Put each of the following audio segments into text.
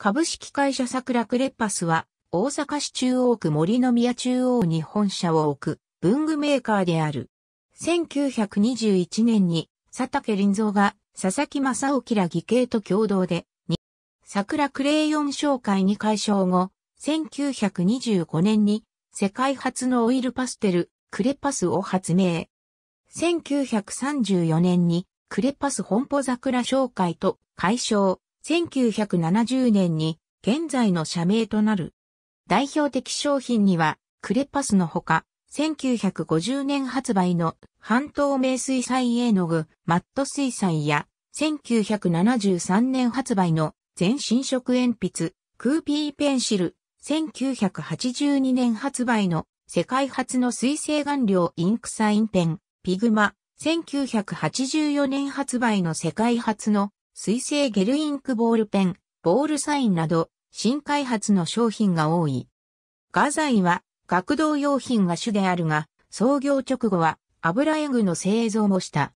株式会社桜クレッパスは、大阪市中央区森の宮中央に本社を置く文具メーカーである。1921年に佐竹林蔵が佐々木正興ら義兄と共同で、桜クレイヨン商会に解消後、1925年に世界初のオイルパステル、クレパスを発明。1934年にクレパス本舗桜商会と解消、1970年に現在の社名となる。代表的商品には、クレパスのほか、1950年発売の半透明水彩絵の具、マット水彩や、1973年発売の全新色鉛筆、クーピーペンシル、1982年発売の世界初の水性顔料インクサインペン、ピグマ、1984年発売の世界初の水性ゲルインクボールペン、ボールサインなど、新開発の商品が多い。画材は、学童用品が主であるが、創業直後は、油絵具の製造もした。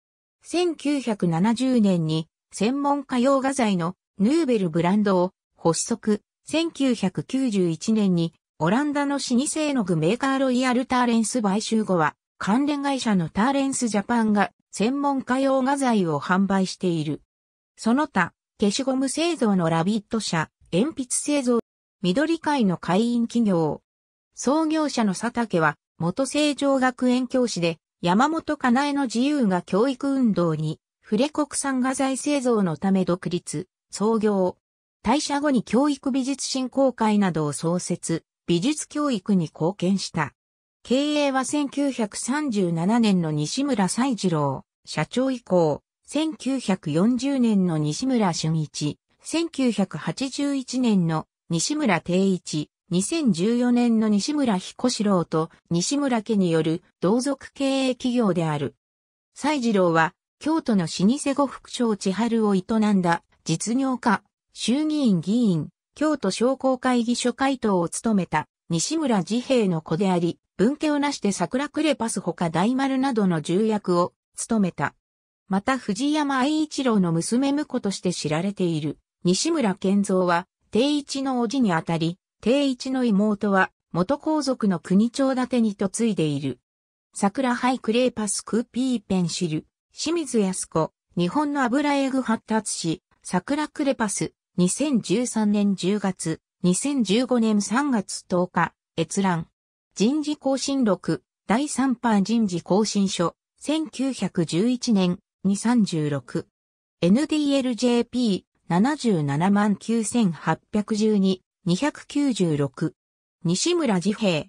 1970年に、専門家用画材のヌーベルブランドを発足。1991年に、オランダの老舗絵の具メーカーロイヤルターレンス買収後は、関連会社のターレンスジャパンが専門家用画材を販売している。その他、消しゴム製造のラビット社、鉛筆製造、緑会の会員企業。創業者の佐竹は、元成城学園教師で、山本かなえの自由が教育運動に、触れ国産画材製造のため独立、創業。退社後に教育美術振興会などを創設、美術教育に貢献した。経営は1937年の西村西次郎、社長以降、1940年の西村俊一、1981年の西村定一、2014年の西村彦四郎と西村家による同族経営企業である。西次郎は京都の老舗呉服町千春を営んだ実業家、衆議院議員、京都商工会議所会頭を務めた西村治平の子であり、文家をなして桜クレパス他大丸などの重役を務めた。また藤山愛一郎の娘婿として知られている西村健三は、定一の叔父にあたり、定一の妹は元皇族の国長立てに嫁いでいる。桜ハイクレーパスクーピーペンシル、清水康子、日本の油絵具発達し、桜クレパス、2013年10月、2015年3月10日、閲覧。人事更新録、第3版人事更新書、1911年、236。NDLJP 77 9812、296。西村治平。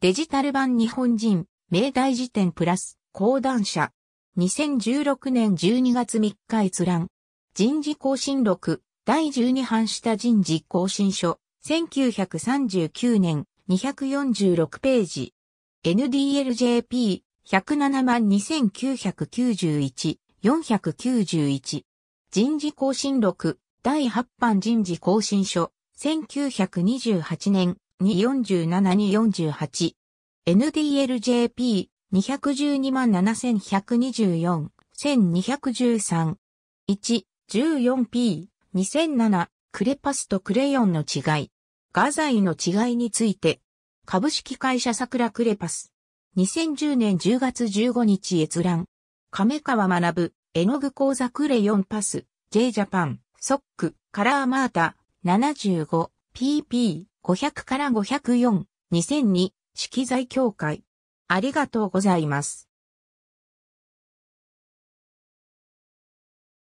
デジタル版日本人、明大辞典プラス、講談社。2016年12月3日閲覧。人事更新録、第12版下人事更新書、1939年、246ページ。NDLJP107 万2991、491。人事更新録、第8版人事更新書、1928年247-248。NDLJP、212 7124、1213。1、14P、2007、クレパスとクレヨンの違い。画材の違いについて。株式会社桜クレパス。2010年10月15日閲覧。亀川学、絵の具講座クレヨンパス、J ジャパン、ソック、カラーマータ、75、pp、500から504、2002、色彩協会。ありがとうございます。